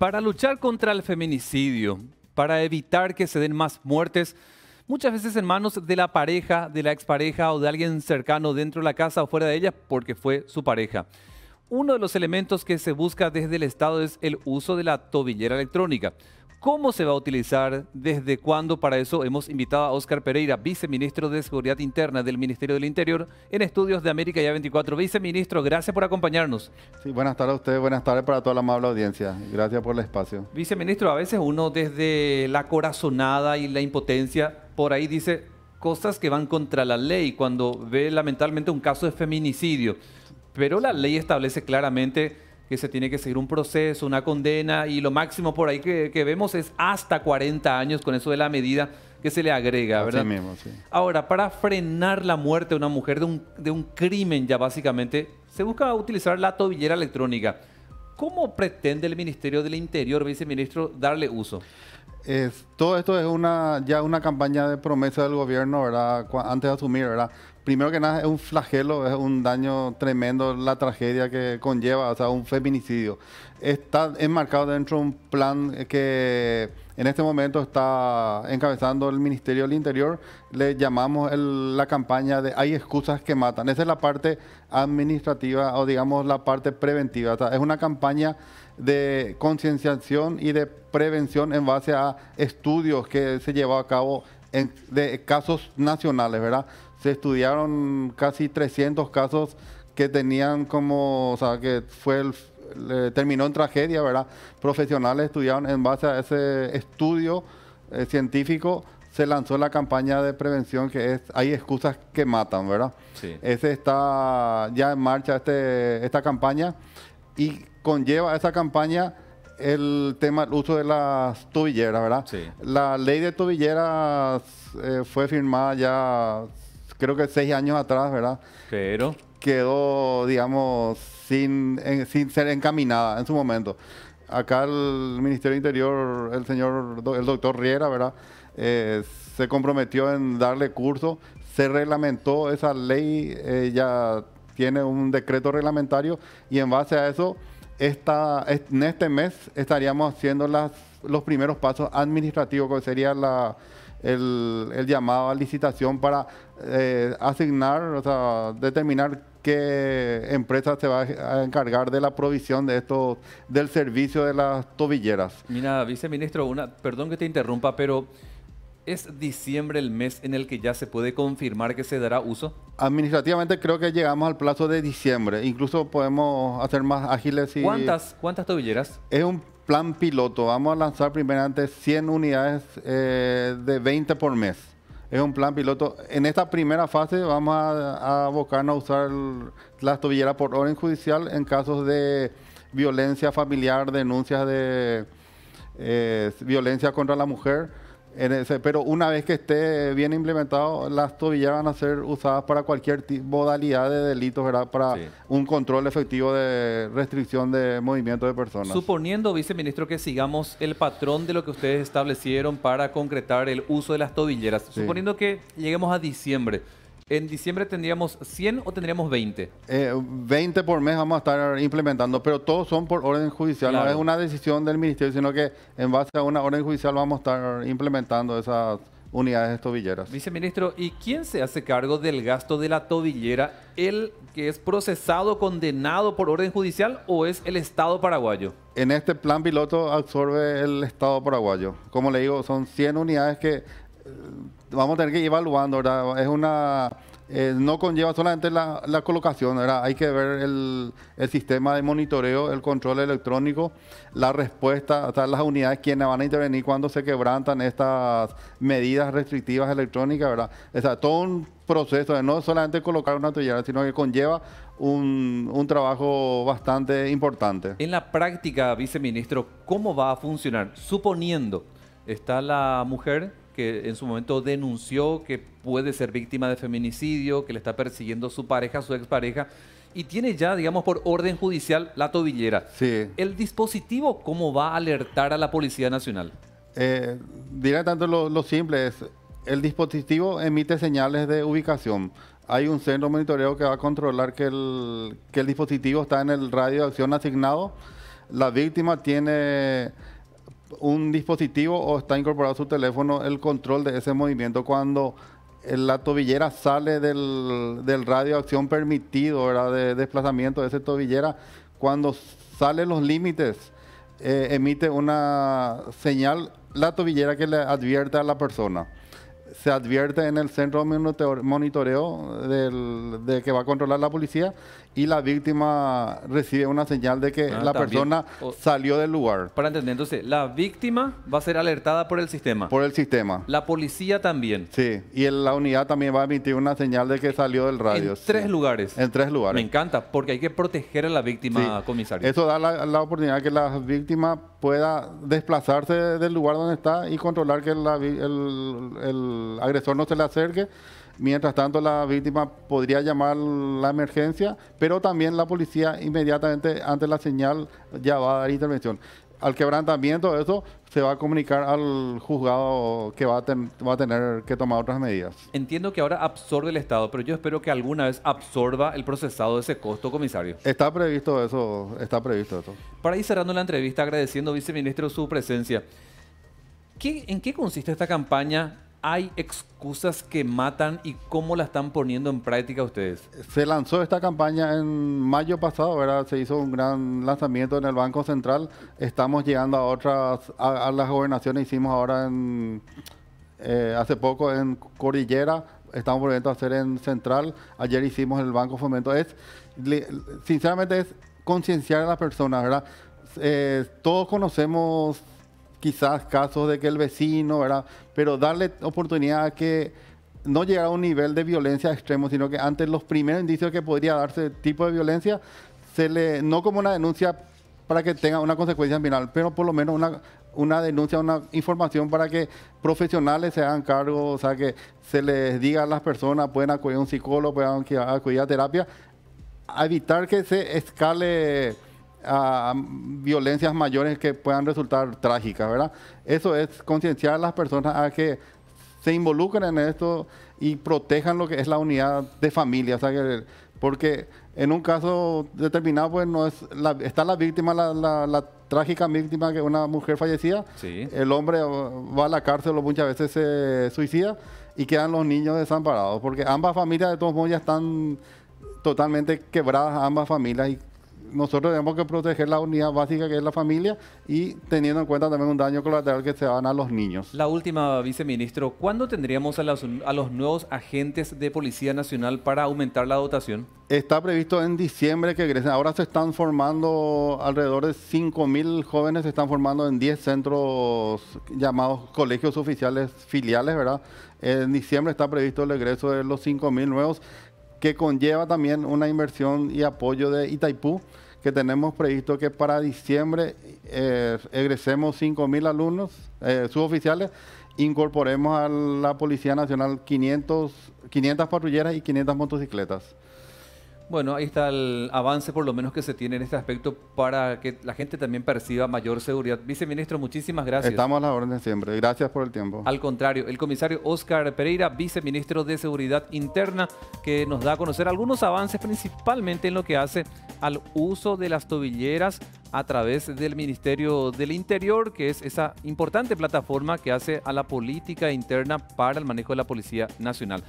Para luchar contra el feminicidio, para evitar que se den más muertes, muchas veces en manos de la pareja, de la expareja o de alguien cercano dentro de la casa o fuera de ella, porque fue su pareja. Uno de los elementos que se busca desde el Estado es el uso de la tobillera electrónica, ¿Cómo se va a utilizar? ¿Desde cuándo? Para eso hemos invitado a Oscar Pereira, viceministro de Seguridad Interna del Ministerio del Interior, en Estudios de América Ya 24. Viceministro, gracias por acompañarnos. Sí, buenas tardes a ustedes, buenas tardes para toda la amable audiencia. Gracias por el espacio. Viceministro, a veces uno desde la corazonada y la impotencia, por ahí dice cosas que van contra la ley cuando ve lamentablemente un caso de feminicidio. Pero la ley establece claramente que se tiene que seguir un proceso, una condena, y lo máximo por ahí que, vemos es hasta 40 años con eso de la medida que se le agrega, ¿verdad? mismo, sí. Ahora, para frenar la muerte de una mujer de un, de un crimen ya básicamente, se busca utilizar la tobillera electrónica. ¿Cómo pretende el Ministerio del Interior, viceministro, darle uso? todo esto es una, ya una campaña de promesa del gobierno, ¿verdad? Antes de asumir, ¿verdad? Primero que nada es un flagelo, es un daño tremendo la tragedia que conlleva, o sea, un feminicidio. Está enmarcado dentro de un plan que en este momento está encabezando el Ministerio del Interior. Le llamamos la campaña de Hay excusas que matan. Esa es la parte administrativa o digamos la parte preventiva. es una campaña de concienciación y de prevención en base a estudios que se llevó a cabo de casos nacionales, ¿verdad? Se estudiaron casi 300 casos que tenían como, o sea, que fue el, terminó en tragedia, ¿verdad? Profesionales estudiaron en base a ese estudio eh, científico, se lanzó la campaña de prevención que es Hay excusas que matan, ¿verdad? Sí. Ese está ya en marcha este, esta campaña y conlleva esa campaña el tema del uso de las tobilleras, ¿verdad? Sí. La ley de tobilleras eh, fue firmada ya creo que seis años atrás, ¿verdad? Pero quedó, digamos, sin, sin ser encaminada en su momento. Acá el Ministerio Interior, el señor, el doctor Riera, ¿verdad? Eh, se comprometió en darle curso, se reglamentó esa ley, eh, ya tiene un decreto reglamentario y en base a eso, en este mes estaríamos haciendo las, los primeros pasos administrativos, que sería la, el, llamado a licitación para eh, asignar, o sea, determinar qué empresa se va a encargar de la provisión de esto, del servicio de las tobilleras. Mira, viceministro, una, perdón que te interrumpa, pero ¿es diciembre el mes en el que ya se puede confirmar que se dará uso? Administrativamente creo que llegamos al plazo de diciembre, incluso podemos hacer más ágiles y... ¿Cuántas, cuántas tobilleras? Es un plan piloto, vamos a lanzar primeramente 100 unidades eh, de 20 por mes es un plan piloto. En esta primera fase vamos a, a abocarnos a usar las tobilleras por orden judicial en casos de violencia familiar, denuncias de eh, violencia contra la mujer pero una vez que esté bien implementado, las tobilleras van a ser usadas para cualquier modalidad de delitos, Para un control efectivo de restricción de movimiento de personas. Suponiendo, viceministro, que sigamos el patrón de lo que ustedes establecieron para concretar el uso de las tobilleras, suponiendo que lleguemos a diciembre, ¿En diciembre tendríamos 100 o tendríamos 20? 20 eh, por mes vamos a estar implementando, pero todos son por orden judicial. No es una decisión del ministerio, sino que en base a una orden judicial vamos a estar implementando esas unidades de tobilleras. Viceministro, ¿y quién se hace cargo del gasto de la tobillera? ¿El que es procesado, condenado por orden judicial o es el Estado paraguayo? En este plan piloto absorbe el Estado paraguayo. Como le digo, son 100 unidades que eh, vamos a tener que ir evaluando, ¿verdad? Es una. Eh, no conlleva solamente la, colocación, ¿verdad? hay que ver el, sistema de monitoreo, el control electrónico, la respuesta, hasta las unidades quienes van a intervenir cuando se quebrantan estas medidas restrictivas electrónicas, ¿verdad? O sea, todo un proceso de no solamente colocar una tollera sino que conlleva un, un trabajo bastante importante. En la práctica, viceministro, ¿cómo va a funcionar? Suponiendo está la mujer que en su momento denunció que puede ser víctima de feminicidio, que le está persiguiendo su pareja, su expareja, y tiene ya, digamos, por orden judicial la tobillera. Sí. ¿El dispositivo cómo va a alertar a la Policía Nacional? Eh, tanto lo, simple, el dispositivo emite señales de ubicación. Hay un centro de monitoreo que va a controlar que el, que el dispositivo está en el radio de acción asignado. La víctima tiene un dispositivo o está incorporado a su teléfono el control de ese movimiento cuando la tobillera sale del, radio de acción permitido, De desplazamiento de esa tobillera. Cuando sale los límites, eh, emite una señal la tobillera que le advierte a la persona se advierte en el centro de monitoreo de que va a controlar la policía y la víctima recibe una señal de que ah, la persona salió del lugar. Para entender, entonces, la víctima va a ser alertada por el sistema. Por el sistema. La policía también. Sí, y la unidad también va a emitir una señal de que salió del radio. En tres lugares. En tres lugares. Me encanta, porque hay que proteger a la víctima, sí. comisario. Eso da la, oportunidad que las víctimas pueda desplazarse del lugar donde está y controlar que el, agresor no se le acerque. Mientras tanto, la víctima podría llamar la emergencia, pero también la policía inmediatamente ante la señal ya va a dar intervención al quebrantamiento de eso, se va a comunicar al juzgado que va a, tener que tomar otras medidas. Entiendo que ahora absorbe el Estado, pero yo espero que alguna vez absorba el procesado de ese costo, comisario. Está previsto eso, está previsto eso. Para ir cerrando la entrevista, agradeciendo, viceministro, su presencia. ¿En qué consiste esta campaña hay excusas que matan y cómo la están poniendo en práctica ustedes? Se lanzó esta campaña en mayo pasado, ¿verdad? Se hizo un gran lanzamiento en el Banco Central. Estamos llegando a otras, a, las gobernaciones, hicimos ahora en, eh, hace poco en Cordillera, estamos volviendo a hacer en Central, ayer hicimos en el Banco Fomento. Es, sinceramente es concienciar a las personas, ¿verdad? Eh, todos conocemos quizás casos de que el vecino, ¿verdad? Pero darle oportunidad a que no llegara a un nivel de violencia extremo, sino que antes los primeros indicios que podría darse tipo de violencia, se le, no como una denuncia para que tenga una consecuencia final, pero por lo menos una, una denuncia, una información para que profesionales se hagan cargo, o sea, que se les diga a las personas, pueden acudir a un psicólogo, pueden acudir a terapia, a evitar que se escale a violencias mayores que puedan resultar trágicas, ¿verdad? Eso es concienciar a las personas a que se involucren en esto y protejan lo que es la unidad de familia, o porque en un caso determinado, pues no es está la víctima, la, trágica víctima que una mujer fallecida, el hombre va a la cárcel o muchas veces se suicida y quedan los niños desamparados, porque ambas familias de todos modos ya están totalmente quebradas, ambas familias y nosotros tenemos que proteger la unidad básica que es la familia y teniendo en cuenta también un daño colateral que se dan a los niños. La última, viceministro, ¿cuándo tendríamos a los, nuevos agentes de Policía Nacional para aumentar la dotación? Está previsto en diciembre que egresen. Ahora se están formando alrededor de 5.000 jóvenes, se están formando en 10 centros llamados colegios oficiales filiales, ¿verdad? En diciembre está previsto el egreso de los 5.000 nuevos que conlleva también una inversión y apoyo de Itaipú, que tenemos previsto que para diciembre eh, egresemos egresemos 5.000 alumnos eh, suboficiales, incorporemos a la Policía Nacional 500, 500 patrulleras y 500 motocicletas. Bueno, ahí está el avance por lo menos que se tiene en este aspecto para que la gente también perciba mayor seguridad. Viceministro, muchísimas gracias. Estamos a la orden siempre. Gracias por el tiempo. Al contrario, el comisario Oscar Pereira, viceministro de Seguridad Interna, que nos da a conocer algunos avances principalmente en lo que hace al uso de las tobilleras a través del Ministerio del Interior, que es esa importante plataforma que hace a la política interna para el manejo de la Policía Nacional.